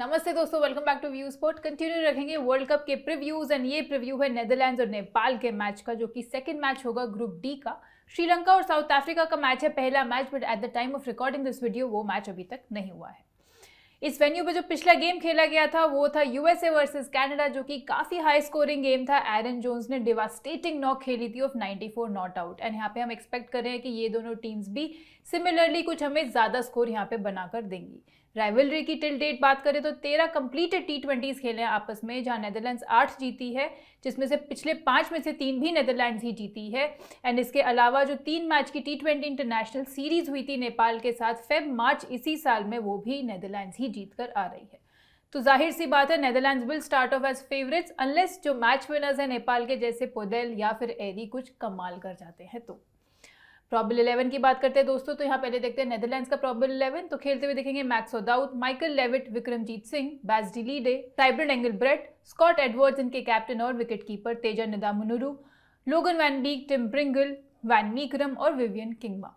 नमस्ते दोस्तों welcome back to view sport continue रखेंगे वर्ल्ड कप के प्रीव्यूज एंड ये प्रीव्यू है नेदरलैंड्स और नेपाल के मैच का जो कि सेकंड मैच होगा ग्रुप डी का श्रीलंका और साउथ अफ्रीका का मैच है पहला मैच but at the time of recording this video वो मैच अभी तक नहीं हुआ है इस वेन्यू पे जो पिछला गेम खेला गया था वो था यूएसए वर्सेज कैनेडा जो कि काफ़ी हाई स्कोरिंग गेम था एरन जोन्स ने डिवास्टेटिंग नॉक खेली थी ऑफ 94 नॉट आउट एंड यहाँ पे हम एक्सपेक्ट कर रहे हैं कि ये दोनों टीम्स भी सिमिलरली कुछ हमें ज़्यादा स्कोर यहाँ पे बनाकर देंगी राइवलरी की टिल डेट बात करें तो तेरह कंप्लीटेड टी ट्वेंटीज़ खेले हैं आपस में जहां नेदरलैंड्स आठ जीती है जिसमें से पिछले पाँच में से तीन भी नेदरलैंड्स ही जीती है एंड इसके अलावा जो तीन मैच की टी ट्वेंटी इंटरनेशनल सीरीज़ हुई थी नेपाल के साथ फेब मार्च इसी साल में वो भी नेदरलैंड्स ही जीत कर आ रही है तो जाहिर सी बात है Netherlands will start off as favourites unless जो मैच विनर्स हैं नेपाल के जैसे पोदेल या फिर एरी कुछ कमाल कर जाते हैं तो प्रॉबल तो इलेवन की बात करते हैं दोस्तों तो यहाँ पहले देखते हैं नेदरलैंड्स का प्रॉबल इलेवन तो खेलते हुए देखेंगे Max O'Dowd Michael Levitt Vikramjit Singh Bas de Leede Sybrand Engelbrecht Scott Edwards इनके कैप्टन और wicket keeper Teja Nidamanuru Logan van Beek Tim Pringle van Meekeren और विवियन किंगमा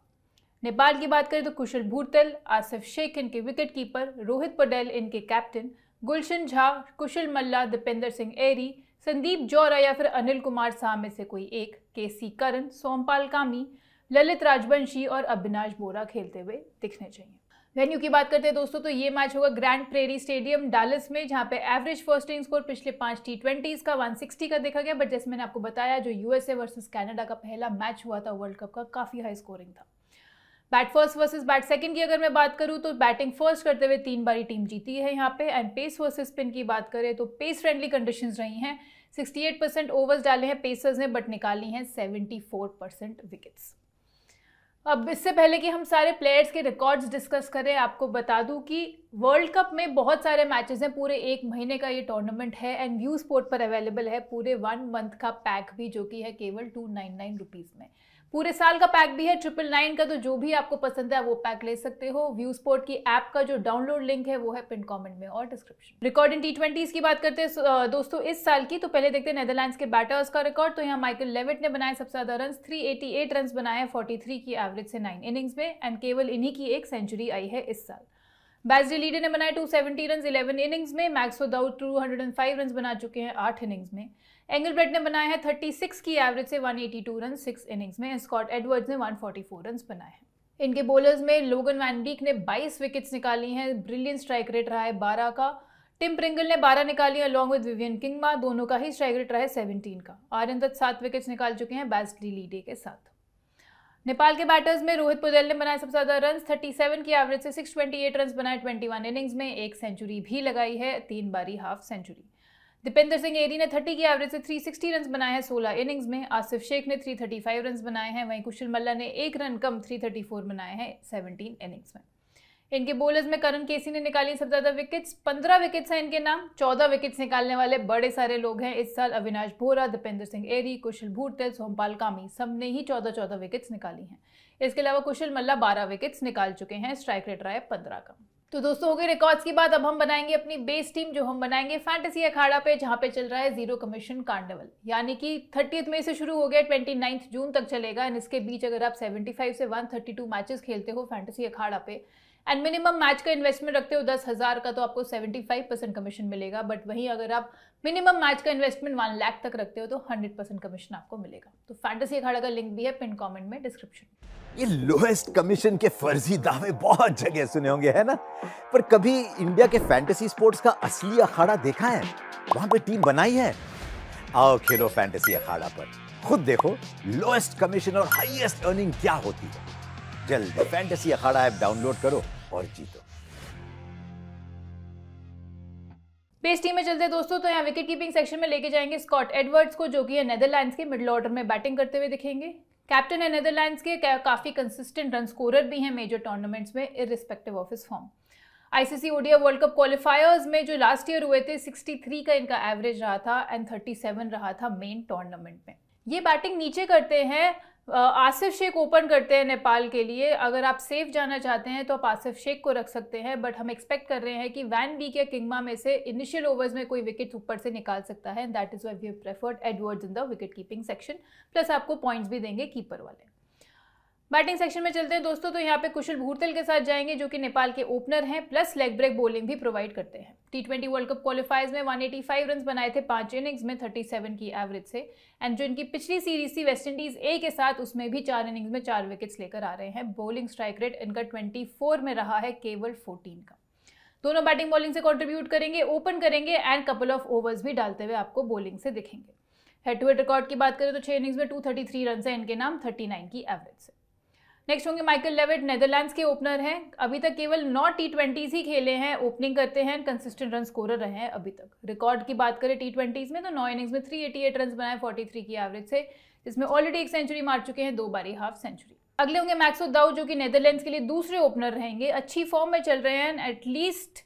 नेपाल की बात करें तो कुशल भूतल आसिफ शेख इनके विकेट कीपर रोहित पटेल इनके कैप्टन गुलशन झा कुशल मल्ला दीपेंद्र सिंह एरी संदीप जौरा या फिर अनिल कुमार साह में से कोई एक के सी करन सोमपाल कामी ललित राजवंशी और अविनाश बोरा खेलते हुए दिखने चाहिए वेन्यू की बात करते हैं दोस्तों तो ये मैच होगा ग्रैंड प्रेरी स्टेडियम डालस में जहां पे एवरेज फर्स्ट इनिंग स्कोर पिछले पांच टी ट्वेंटीज का 160 का देखा गया बट जैसे मैंने आपको बताया जो यूएसए वर्सेस कनाडा का पहला मैच हुआ था वर्ल्ड कप का काफ़ी हाई स्कोरिंग था bat first versus bat second की अगर मैं बात करूं तो बैटिंग फर्स्ट करते हुए तीन बारी टीम जीती है यहाँ पे एंड पेस वर्सेस स्पिन की बात करें तो पेस फ्रेंडली कंडीशंस रही हैं 68 परसेंट ओवर्स डाले हैं पेसर्स ने बट निकाली हैं 74 परसेंट विकेट्स अब इससे पहले कि हम सारे प्लेयर्स के रिकॉर्ड्स डिस्कस करें आपको बता दूं कि वर्ल्ड कप में बहुत सारे मैचेस हैं पूरे एक महीने का ये टूर्नामेंट है एंड व्यू स्पोर्ट पर अवेलेबल है पूरे वन मंथ का पैक भी जो कि है केवल टू नाइन नाइन रुपीज़ में पूरे साल का पैक भी है ट्रिपल नाइन का तो जो भी आपको पसंद है वो पैक ले सकते हो व्यू स्पोर्ट की ऐप का जो डाउनलोड लिंक है वो है पिन कमेंट में और description record in T twenties की बात करते हैं दोस्तों इस साल की तो पहले देखते हैं नेदरलैंड्स के बैटर्स का रिकॉर्ड तो यहाँ माइकल लेविट ने बनाए सबसे ज्यादा run three eighty eight run बनाए फोर्टी थ्री की एवरेज एवरेज से नाइन इनिंग्स में एंड केवल इन्हीं की एक सेंचुरी आई है इस साल बैजडी लीडर ने बनाए 270 रन इलेवन इनिंग्स में मैक्स दाउद 205 रन बना चुके हैं आठ इनिंग्स में एंगल ब्रेड ने बनाया है 36 की एवरेज से 182 रन सिक्स इनिंग्स में स्कॉट एडवर्ड्स ने 144 रन बनाए हैं इनके बॉलर्स में लोगन वैनडीक ने 22 विकेट्स निकाली हैं ब्रिलियंट स्ट्राइक रेट रहा है बारह का टिम प्रिंगल ने बारह निकाली अलॉन्ग विद विवियन किंगमा दोनों का ही स्ट्राइक रेट रहा है सेवनटीन का आर्यन दत्त सात विकेट्स निकाल चुके हैं बैस्ट लीडे के साथ नेपाल के बैटर्स में रोहित पुदेल ने बनाए सबसे ज्यादा रन 37 की एवरेज से 628 रन बनाए 21 इनिंग्स में एक सेंचुरी भी लगाई है तीन बारी हाफ सेंचुरी दीपेंद्र सिंह एरी ने 30 की एवरेज से 360 रन बनाए हैं 16 इनिंग्स में आसिफ शेख ने 335 रन बनाए हैं वहीं कुशल मल्ला ने एक रन कम 334 बनाए हैं 17 इनिंग्स में इनके बोलर्स में करण केसी ने निकाली सबसे ज़्यादा विकेट्स पंद्रह विकेट्स हैं इनके नाम चौदह विकेट्स निकालने वाले बड़े सारे लोग हैं इस साल अविनाश भोरा दीपेंद्र सिंह एरी कुशल भूटल सोमपाल कामी सब ने ही चौदह चौदह विकेट्स निकाली हैं इसके अलावा कुशल मल्ला बारह विकेट्स निकाल चुके हैं स्ट्राइक रेट रहा है पंद्रह का तो दोस्तों हो गए रिकॉर्ड्स की बात अब हम बनाएंगे अपनी बेस टीम जो हम बनाएंगे फैंटेसी अखाड़ा पे जहाँ पे चल रहा है जीरो कमीशन कार्निवल यानी कि थर्टीथ मई से शुरू हो गया ट्वेंटी नाइन्थ जून तक चलेगा एंड इसके बीच अगर आप 75 से 132 मैचेस खेलते हो फैंटेसी अखाड़ा पे एंड मिनिमम मैच का इन्वेस्टमेंट रखते हो दस हज़ार का तो आपको सेवेंटी फाइव परसेंट कमीशन मिलेगा बट वहीं अगर आप मिनिमम मैच का इन्वेस्टमेंट वन लाख तक रखते हो तो हंड्रेड परसेंट कमीशन आपको मिलेगा तो फैंटेसी अखाड़ा का लिंक भी है पिन कॉमेंट में डिस्क्रिप्शन ये लोएस्ट कमीशन के फर्जी दावे बहुत जगह सुने होंगे है ना पर कभी इंडिया के फैंटेसी स्पोर्ट्स का असली अखाड़ा देखा है वहां पे टीम बनाई है आओ खेलो फैंटेसी अखाड़ा पर खुद देखो लोएस्ट कमीशन और हाईएस्ट अर्निंग क्या होती है जल्द फैंटेसी अखाड़ा ऐप डाउनलोड करो और जीतो पेस टीम में चलते हैं दोस्तों तो यहाँ विकेट कीपिंग सेक्शन में लेके जाएंगे स्कॉट एडवर्ड्स को जो कि है नेदरलैंड्स के मिडिल ऑर्डर में बैटिंग करते हुए दिखेंगे कैप्टन है नेदरलैंड्स के काफ़ी कंसिस्टेंट रन स्कोरर भी हैं मेजर टूर्नामेंट्स में इरिस्पेक्टिव ऑफ इस form ICC ODI world cup qualifiers में जो लास्ट ईयर हुए थे सिक्सटी का इनका एवरेज रहा था एंड थर्टी रहा था मेन टूर्नामेंट में ये बैटिंग नीचे करते हैं आसिफ शेख ओपन करते हैं नेपाल के लिए अगर आप सेफ जाना चाहते हैं तो आप आसिफ शेख को रख सकते हैं बट हम एक्सपेक्ट कर रहे हैं कि वैन बी के किंगमा में से इनिशियल ओवर्स में कोई विकेट ऊपर से निकाल सकता है that is why we preferred Edwards in the wicket keeping section plus आपको पॉइंट्स भी देंगे कीपर वाले बैटिंग सेक्शन में चलते हैं दोस्तों तो यहाँ पे कुशल भूरतल के साथ जाएंगे जो कि नेपाल के ओपनर हैं प्लस लेग ब्रेक बॉलिंग भी प्रोवाइड करते हैं T twenty world cup qualifiers में 185 रन बनाए थे पांच इनिंग्स में 37 की एवरेज से एंड जो इनकी पिछली सीरीज थी वेस्ट इंडीज ए के साथ उसमें भी चार इनिंग्स में चार विकेट्स लेकर आ रहे हैं बॉलिंग स्ट्राइक रेट इनका ट्वेंटी में रहा है केवल फोर्टीन का दोनों बैटिंग बॉलिंग से कॉन्ट्रीब्यूट करेंगे ओपन करेंगे एंड कपल ऑफ ओवर्स भी डालते हुए आपको बॉलिंग से दिखेंगे हेड टू हेड रिकॉर्ड की बात करें तो छह इनिंग्स में टू थ्री रन है इनके नाम नाइन की एवरेज से नेक्स्ट होंगे माइकल लेविट नेदरलैंड्स के ओपनर हैं अभी तक केवल नौ टी ट्वेंटीज ही खेले हैं ओपनिंग करते हैं कंसिस्टेंट रन स्कोरर रहे हैं अभी तक रिकॉर्ड की बात करें टी ट्वेंटीज में तो नौ इनिंग्स में थ्री एटी एट रन बनाए फोर्टी थ्री की एवरेज से जिसमें ऑलरेडी एक सेंचुरी मार चुके हैं दो बारी हाफ सेंचुरी अगले होंगे मैक्सो दाऊ जो कि नेदरलैंड्स के लिए दूसरे ओपनर रहेंगे अच्छी फॉर्म में चल रहे हैं एटलीस्ट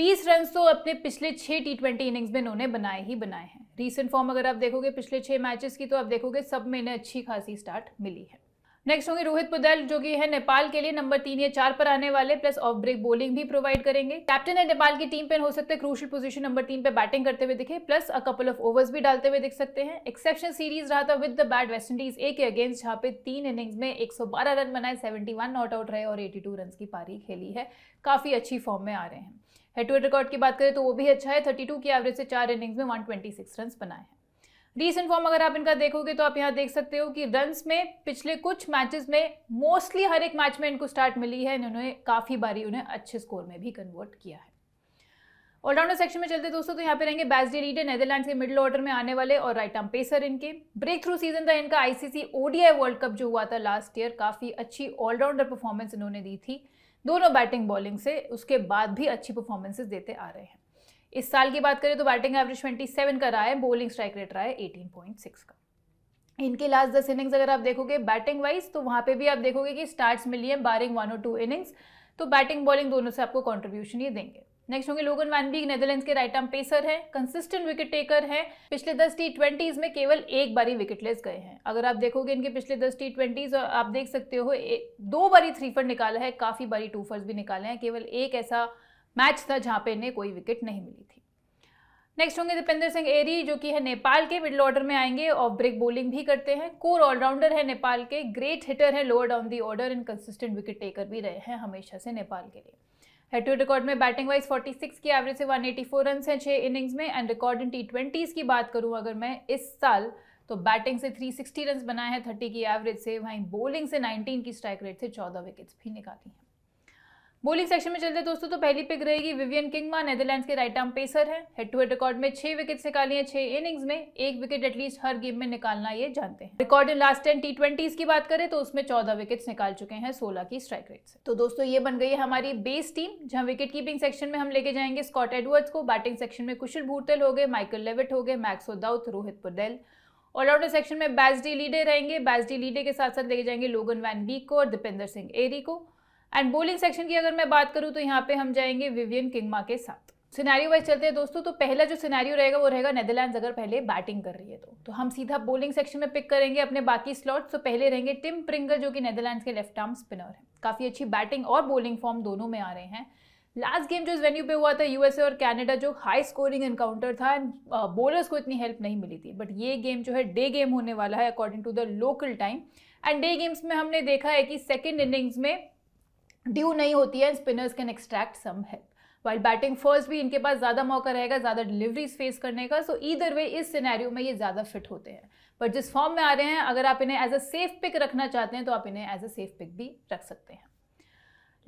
बीस रन तो अपने पिछले छह टी ट्वेंटी इनिंग्स में इन्होंने बनाए ही बनाए हैं रीसेंट फॉर्म अगर आप देखोगे पिछले छह मैचेस की तो आप देखोगे सब में इन्हें अच्छी खासी स्टार्ट मिली है नेक्स्ट होंगे रोहित पुदल जो कि है नेपाल के लिए नंबर तीन या चार पर आने वाले प्लस ऑफ ब्रेक बॉलिंग भी प्रोवाइड करेंगे कैप्टन है नेपाल की टीम पे हो सकते हैं क्रूशल पोजीशन नंबर तीन पे बैटिंग करते हुए दिखे plus a couple of overs भी डालते हुए दिख सकते हैं एक्सेप्शन सीरीज रहा था with the bat West Indies A के अगेंस्ट जहाँ पे तीन इनिंग्स में एक रन बनाए सेवेंटी नॉट आउट रहे और एटी रन की पारी खेली है काफ़ी अच्छी फॉर्म में आ रहे हैं हेड टू हेड रिकॉर्ड की बात करें तो वो भी अच्छा है थर्टी की एवरेज से चार इनिंग्स में वन रन बनाए हैं रीसेंट फॉर्म अगर आप इनका देखोगे तो आप यहाँ देख सकते हो कि रन में पिछले कुछ मैचेस में मोस्टली हर एक मैच में इनको स्टार्ट मिली है इन्होंने काफ़ी बारी उन्हें अच्छे स्कोर में भी कन्वर्ट किया है ऑलराउंडर सेक्शन में चलते दोस्तों तो यहाँ पे रहेंगे बैसडी रीडे नेदरलैंड के मिडिल ऑर्डर में आने वाले और राइट आर्म पेसर इनके ब्रेक थ्रू सीजन था इनका आईसीसी ओडीआई वर्ल्ड कप जो हुआ था लास्ट ईयर काफ़ी अच्छी ऑलराउंडर परफॉर्मेंस इन्होंने दी थी दोनों बैटिंग बॉलिंग से उसके बाद भी अच्छी परफॉर्मेंसेज देते आ रहे हैं इस साल की बात करें तो बैटिंग एवरेज 27 का रहा है बोलिंग स्ट्राइक रेट रहा है 18.6 का इनके लास्ट दस इनिंग्स अगर आप देखोगे बैटिंग वाइज तो वहां पे भी आप देखोगे कि स्टार्ट मिली है बारिंग वन और टू इनिंग्स तो बैटिंग बॉलिंग दोनों से आपको कॉन्ट्रीब्यूशन ये देंगे नेक्स्ट होंगे लोगन वैनबीग नेदरलैंड के राइट आर्म पेसर हैं कंसिस्टेंट विकेट टेकर हैं पिछले दस टी ट्वेंटीज़ में केवल एक बारी विकेटलेस गए हैं अगर आप देखोगे इनके पिछले दस टी ट्वेंटीज़ और आप देख सकते हो दो बारी थ्री फर निकाला है काफ़ी बारी टू फर्स भी निकाले हैं केवल एक ऐसा मैच था जहाँ पे इन्हें कोई विकेट नहीं मिली थी नेक्स्ट होंगे दीपेंद्र सिंह एरी जो कि है नेपाल के मिडल ऑर्डर में आएंगे और ब्रेक बॉलिंग भी करते हैं कोर ऑलराउंडर है नेपाल के ग्रेट हिटर है lower down the order and consistent wicket taker भी रहे हैं हमेशा से नेपाल के लिए हेड टू रिकॉर्ड में बैटिंग वाइज 46 की एवरेज से 184 रन हैं छः इनिंग्स में and record in T twenties की बात करूँ अगर मैं इस साल तो बैटिंग से 360 रन बनाए हैं 30 की एवरेज से वहीं बॉलिंग से 19 की स्ट्राइक रेट से 14 विकेट्स भी निकाली हैं बोलिंग सेक्शन में चलते दोस्तों तो पहली पिक रहेगी विवियन किंगमा नेदरलैंड्स के राइट आर्म पेसर हैं हेड टू हेड रिकॉर्ड में छह विकेट निकाली हैं छह इनिंग्स में एक विकेट एटलीस्ट हर गेम में निकालना ये जानते हैं record in last ten T twenties की बात करें तो उसमें चौदह विकेट निकाल चुके हैं सोलह की स्ट्राइक रेट से तो दोस्तों ये बन गई है हमारी बेस टीम जहां विकेट कीपिंग सेक्शन में हम लेके जाएंगे स्कॉट एडवर्ड्स को बैटिंग सेक्शन में कुशल भूतल हो गए माइकल लेविट हो गए Max O'Dowd Rohit Paudel allrounder section में बैजडी लीडे रहेंगे बैजडी लीडे के साथ साथ लेके जाएंगे लोगन वैन बीक को और दीपेंद्र सिंह एरी को एंड बोलिंग सेक्शन की अगर मैं बात करूँ तो यहाँ पे हम जाएंगे विवियन किंगमा के साथ सिनेरियो वाइज चलते हैं दोस्तों तो पहला जो सिनेरियो रहेगा वो रहेगा नेदरलैंड्स अगर पहले बैटिंग कर रही है तो तो हम सीधा बोलिंग सेक्शन में पिक करेंगे अपने बाकी स्लॉट्स तो पहले रहेंगे टिम प्रिंगर जो कि नेदरलैंड्स के लेफ्ट आर्म स्पिनर है काफ़ी अच्छी बैटिंग और बोलिंग फॉर्म दोनों में आ रहे हैं लास्ट गेम जो इस वेन्यू पे हुआ था यूएसए और कनाडा जो हाई स्कोरिंग एनकाउंटर था एंड बोलर्स uh, को इतनी हेल्प नहीं मिली थी बट ये गेम जो है डे गेम होने वाला है according to the local time and day games में हमने देखा है कि सेकेंड इनिंग्स में ड्यू नहीं होती है spinners can extract some help while batting first भी इनके पास ज़्यादा मौका रहेगा ज़्यादा डिलीवरीज फेस करने का सो इधर वे इस सिनेरियो में ये ज़्यादा फिट होते हैं बट जिस फॉर्म में आ रहे हैं अगर आप इन्हें एज अ सेफ पिक रखना चाहते हैं तो आप इन्हें एज अ सेफ पिक भी रख सकते हैं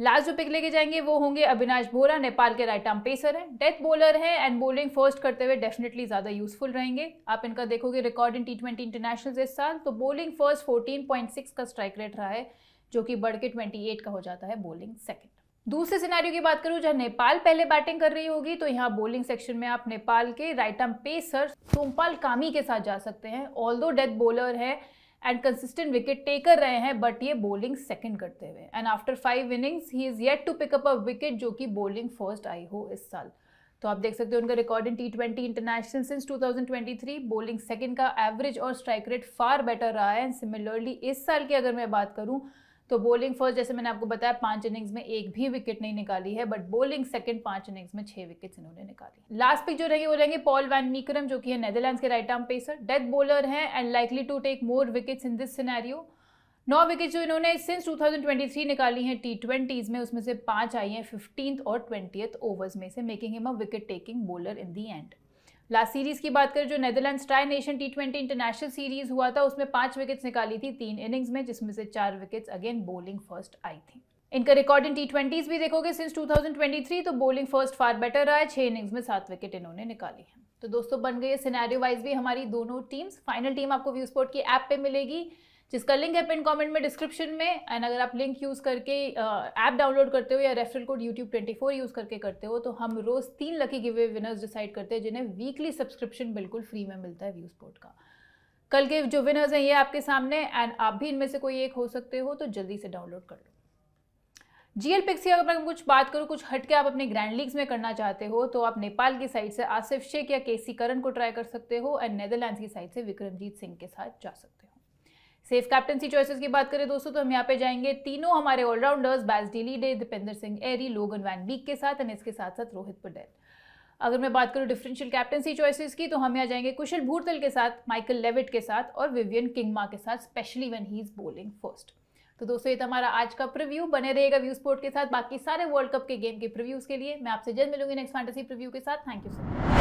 लास्ट जो पिक लेके जाएंगे वो होंगे अविनाश बोरा नेपाल के राइट आर्म पेसर हैं डेथ बॉलर हैं एंड बोलिंग फर्स्ट करते हुए डेफिनेटली ज़्यादा यूजफुल रहेंगे आप इनका देखोगे record in T twenty international इस साल तो बोलिंग फर्स्ट 14.6 का स्ट्राइक रेट रहा है जो कि बढ़ के ट्वेंटी का हो जाता है बोलिंग सेकेंड दूसरे सिनेरियो की बात करूं जहां नेपाल पहले बैटिंग कर रही होगी तो यहां बोलिंग सेक्शन में आप नेपाल के राइट आर्म पेसर सोमपाल कामी के साथ जा सकते हैं ऑल दो डेथ बॉलर है एंड कंसिस्टेंट विकेट टेकर रहे हैं बट ये बोलिंग सेकंड करते हुए and after five innings he is yet to pick up a wicket जो कि बोलिंग फर्स्ट आई हो इस साल तो आप देख सकते हो उनका record in T twenty international since 2023 bowling second का एवरेज और स्ट्राइक रेट फार बेटर रहा है एंड सिमिलरली इस साल की अगर मैं बात करूं तो बोलिंग फर्स्ट जैसे मैंने आपको बताया पांच इनिंग्स में एक भी विकेट नहीं निकाली है बट बोलिंग सेकंड पांच इनिंग्स में छह विकेट्स इन्होंने निकाली लास्ट पिक जो रहेंगे वो रहेंगे पॉल वैन मीकरम जो कि है नेदरलैंड्स के right arm pacer death bowler है and likely to take more wickets in this scenario नौ विकेट जो इन्होंने सिंस 2023 निकाली हैं टी ट्वेंटीज़ में उसमें से पांच आई हैं फिफ्टींथ और ट्वेंटी ओवर्स में से making him a wicket taking bowler in the end last series की बात करें जो Netherlands tri nation T twenty international series हुआ था उसमें पांच विकेट्स निकाली थी तीन इनिंग्स में जिसमें से चार विकेट्स अगेन बोलिंग फर्स्ट आई थी इनका रिकॉर्ड इन टी ट्वेंटीज भी देखोगे सिंस 2023 तो बॉलिंग फर्स्ट फार बेटर रहा है छह इनिंग्स में सात विकेट इन्होंने निकाली है तो दोस्तों बन गई है सिनेरियो वाइज भी हमारी दोनों टीम्स फाइनल टीम आपको व्यू स्पोर्ट की ऐप पे मिलेगी जिसका लिंक है पिन कमेंट में डिस्क्रिप्शन में एंड अगर आप लिंक यूज़ करके ऐप डाउनलोड करते हो या referral code YouTube twenty four use करके करते हो तो हम रोज़ तीन लकी गिवे विनर्स डिसाइड करते हैं जिन्हें वीकली सब्सक्रिप्शन बिल्कुल फ्री में मिलता है व्यू स्पोर्ट का कल के जो विनर्स हैं ये आपके सामने एंड आप भी इनमें से कोई एक हो सकते हो तो जल्दी से डाउनलोड कर लो जीएल पिक्स की अगर मैं कुछ बात करूँ कुछ हटके आप अपने ग्रैंड लीग्स में करना चाहते हो तो आप नेपाल की साइड से आसिफ शेख या केसी करण को ट्राई कर सकते हो एंड नेदरलैंड्स की साइड से विक्रमजीत सिंह के साथ जा सकते हो सेफ कैप्टनसी चॉइसेस की बात करें दोस्तों तो हम यहाँ पे जाएंगे तीनों हमारे allrounders Bas de Leede Dipendra Singh Airee Logan van week के साथ एंड इसके साथ साथ रोहित पटेल अगर मैं बात करूँ डिफरेंशियल कैप्टनसी चॉइसेस की तो हम यहाँ जाएंगे कुशल भूरतल के साथ माइकल लेविट के साथ और विवियन किंगमा के साथ specially when he is bowling first तो दोस्तों ये हमारा आज का प्रीव्यू बने रहेगा व्यू स्पोर्ट के साथ बाकी सारे वर्ल्ड कप के गेम के प्रीव्यूज के लिए मैं आपसे जल्द मिलूंगी नेक्स्ट फैंटेसी प्रीव्यू के साथ थैंक यू सो मच